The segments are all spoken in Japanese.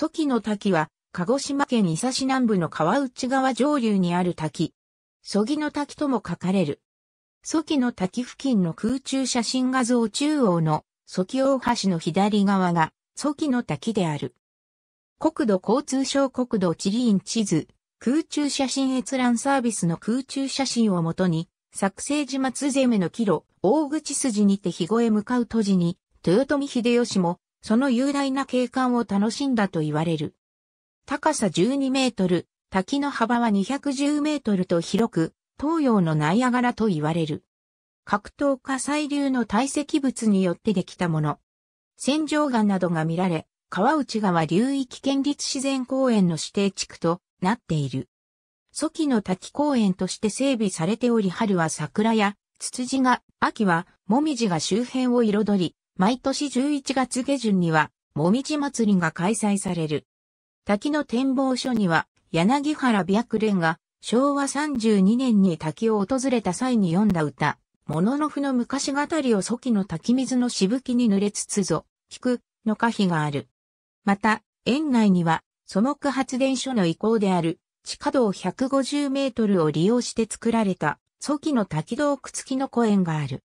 ソキの滝は、鹿児島県伊佐市南部の川内川上流にある滝。ソギの滝とも書かれる。ソキの滝付近の空中写真画像中央のソキ大橋の左側がソキの滝である。国土交通省国土地理院地図、空中写真閲覧サービスの空中写真をもとに、作成島津攻めの帰路、大口筋にて日越へ向かう都時に、豊臣秀吉も、その雄大な景観を楽しんだと言われる。高さ12メートル、滝の幅は210メートルと広く、東洋のナイアガラと言われる。格闘火砕流の堆積物によってできたもの。洗浄岩などが見られ、川内川流域県立自然公園の指定地区となっている。初期の滝公園として整備されており春は桜やツツジが、秋はもみじが周辺を彩り、毎年11月下旬には、もみじ祭りが開催される。滝の展望所には、柳原白蓮が、昭和32年に滝を訪れた際に読んだ歌、もののふの昔語りを祖期の滝水のしぶきに濡れつつぞ、聞く、の歌碑がある。また、園内には、素木発電所の遺構である、地下道150メートルを利用して作られた、祖期の滝洞窟付きの公園がある。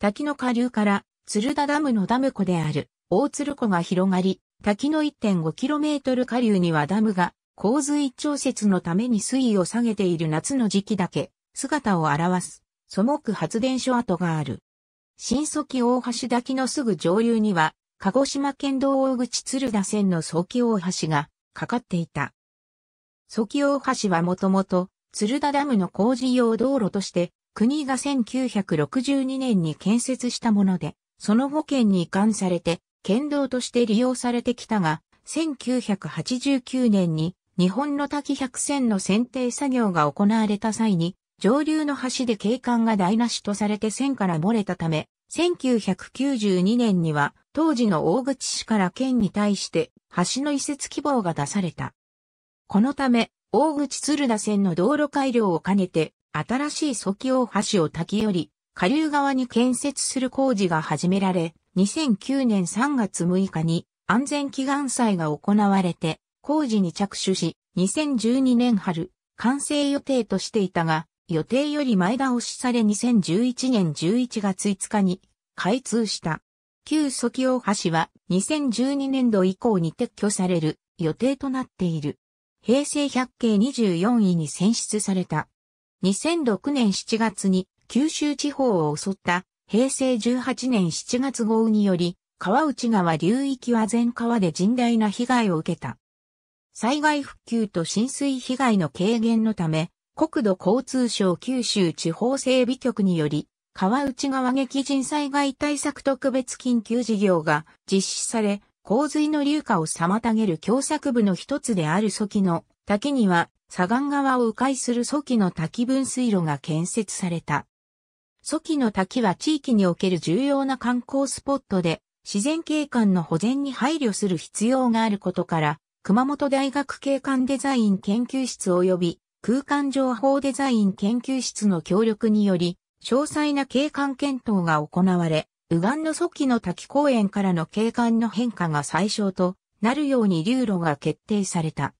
滝の下流から鶴田ダムのダム湖である大鶴湖が広がり、滝の 1.5km 下流にはダムが洪水調節のために水位を下げている夏の時期だけ姿を表す素木発電所跡がある。新速木大橋滝のすぐ上流には鹿児島県道大口鶴田線の早木大橋がかかっていた。早木大橋はもともと鶴田ダムの工事用道路として国が1962年に建設したもので、その後県に移管されて、県道として利用されてきたが、1989年に日本の滝百選の選定作業が行われた際に、上流の橋で景観が台無しとされて線から漏れたため、1992年には当時の大口市から県に対して橋の移設希望が出された。このため、大口鶴田線の道路改良を兼ねて、新しい蘇起大橋を滝より下流側に建設する工事が始められ、2009年3月6日に安全祈願祭が行われて、工事に着手し、2012年春、完成予定としていたが、予定より前倒しされ2011年11月5日に開通した。旧蘇キオ橋は2012年度以降に撤去される予定となっている。平成100景24位に選出された。2006年7月に九州地方を襲った平成18年7月豪雨により、川内川流域は全川で甚大な被害を受けた。災害復旧と浸水被害の軽減のため、国土交通省九州地方整備局により、川内川激甚災害対策特別緊急事業が実施され、洪水の流下を妨げる共作部の一つである蘇木の滝には、左岸側を迂回する初木の滝分水路が建設された。ソキの滝は地域における重要な観光スポットで、自然景観の保全に配慮する必要があることから、熊本大学景観デザイン研究室及び空間情報デザイン研究室の協力により、詳細な景観検討が行われ、右岸のソキの滝公園からの景観の変化が最小となるように流路が決定された。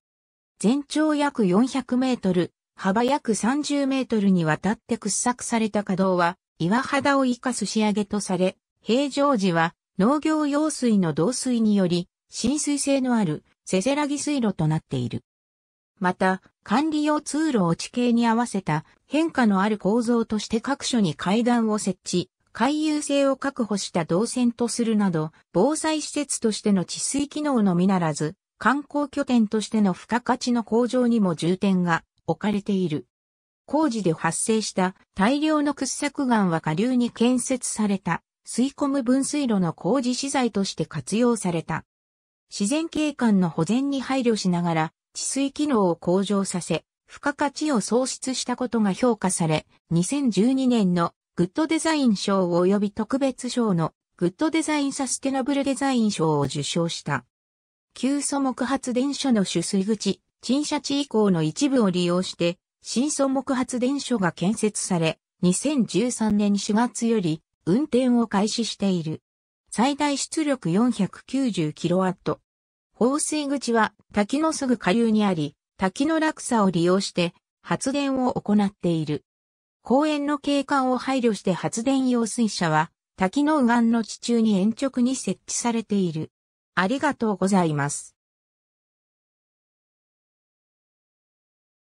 全長約400メートル、幅約30メートルにわたって掘削された稼働は、岩肌を生かす仕上げとされ、平常時は農業用水の導水により、浸水性のあるせせらぎ水路となっている。また、管理用通路を地形に合わせた変化のある構造として各所に階段を設置、回遊性を確保した動線とするなど、防災施設としての治水機能のみならず、観光拠点としての付加価値の向上にも重点が置かれている。工事で発生した大量の掘削岩は下流に建設された吸い込む分水路の工事資材として活用された。自然景観の保全に配慮しながら治水機能を向上させ、付加価値を創出したことが評価され、2012年のグッドデザイン賞及び特別賞のグッドデザインサステナブルデザイン賞を受賞した。旧素木発電所の取水口、陳謝地以降の一部を利用して、新素木発電所が建設され、2013年4月より運転を開始している。最大出力 490kW。放水口は滝のすぐ下流にあり、滝の落差を利用して発電を行っている。公園の景観を配慮して発電用水車は滝の右岸の地中に延直に設置されている。ありがとうございます。